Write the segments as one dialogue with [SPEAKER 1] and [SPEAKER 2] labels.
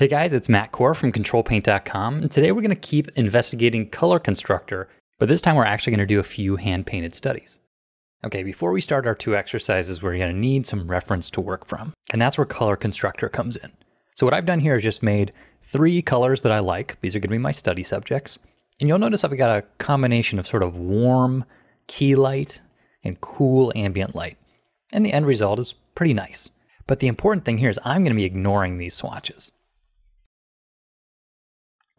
[SPEAKER 1] Hey guys, it's Matt Core from ControlPaint.com, and today we're going to keep investigating Color Constructor, but this time we're actually going to do a few hand-painted studies. Okay, before we start our two exercises, we're going to need some reference to work from, and that's where Color Constructor comes in. So what I've done here is just made three colors that I like. These are going to be my study subjects, and you'll notice I've got a combination of sort of warm key light and cool ambient light, and the end result is pretty nice. But the important thing here is I'm going to be ignoring these swatches.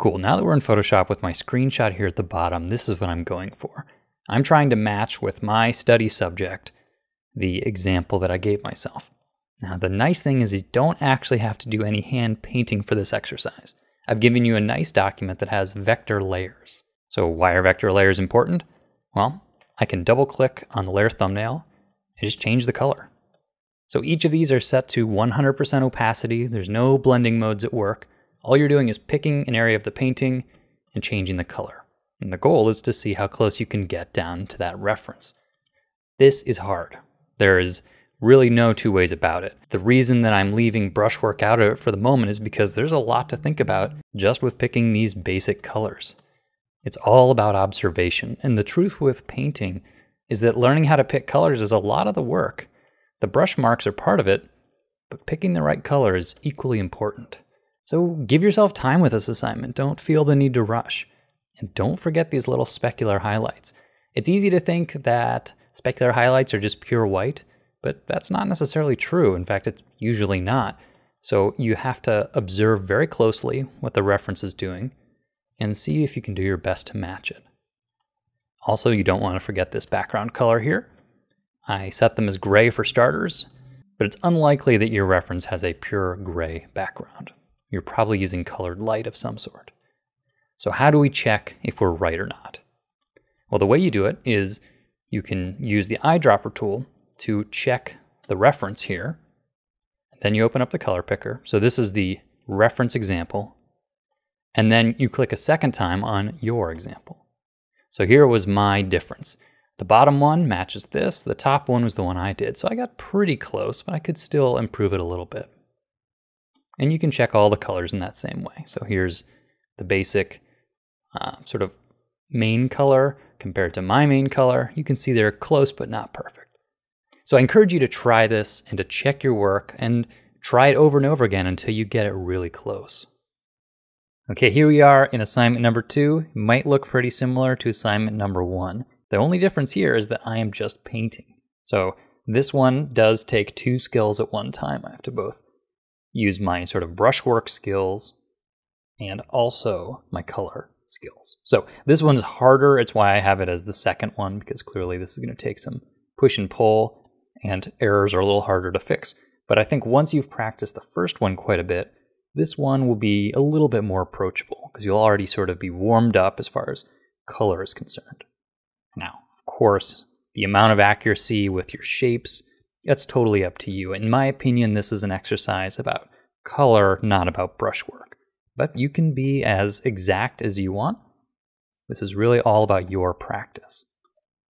[SPEAKER 1] Cool, now that we're in Photoshop with my screenshot here at the bottom, this is what I'm going for. I'm trying to match with my study subject the example that I gave myself. Now, the nice thing is you don't actually have to do any hand painting for this exercise. I've given you a nice document that has vector layers. So why are vector layers important? Well, I can double click on the layer thumbnail and just change the color. So each of these are set to 100% opacity. There's no blending modes at work. All you're doing is picking an area of the painting and changing the color. And the goal is to see how close you can get down to that reference. This is hard. There is really no two ways about it. The reason that I'm leaving brushwork out of it for the moment is because there's a lot to think about just with picking these basic colors. It's all about observation. And the truth with painting is that learning how to pick colors is a lot of the work. The brush marks are part of it, but picking the right color is equally important. So give yourself time with this assignment. Don't feel the need to rush. And don't forget these little specular highlights. It's easy to think that specular highlights are just pure white, but that's not necessarily true. In fact, it's usually not. So you have to observe very closely what the reference is doing and see if you can do your best to match it. Also, you don't want to forget this background color here. I set them as gray for starters, but it's unlikely that your reference has a pure gray background you're probably using colored light of some sort. So how do we check if we're right or not? Well, the way you do it is you can use the eyedropper tool to check the reference here. Then you open up the color picker. So this is the reference example. And then you click a second time on your example. So here was my difference. The bottom one matches this. The top one was the one I did. So I got pretty close, but I could still improve it a little bit. And you can check all the colors in that same way. So here's the basic uh, sort of main color compared to my main color. You can see they're close but not perfect. So I encourage you to try this and to check your work and try it over and over again until you get it really close. Okay, here we are in assignment number two. It might look pretty similar to assignment number one. The only difference here is that I am just painting. So this one does take two skills at one time. I have to both use my sort of brushwork skills and also my color skills. So this one's harder. It's why I have it as the second one because clearly this is going to take some push and pull and errors are a little harder to fix. But I think once you've practiced the first one quite a bit, this one will be a little bit more approachable because you'll already sort of be warmed up as far as color is concerned. Now, of course, the amount of accuracy with your shapes that's totally up to you. In my opinion, this is an exercise about color, not about brushwork. But you can be as exact as you want. This is really all about your practice.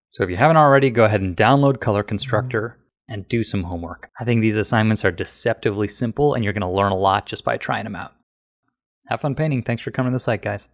[SPEAKER 1] So if you haven't already, go ahead and download Color Constructor and do some homework. I think these assignments are deceptively simple and you're going to learn a lot just by trying them out. Have fun painting. Thanks for coming to the site, guys.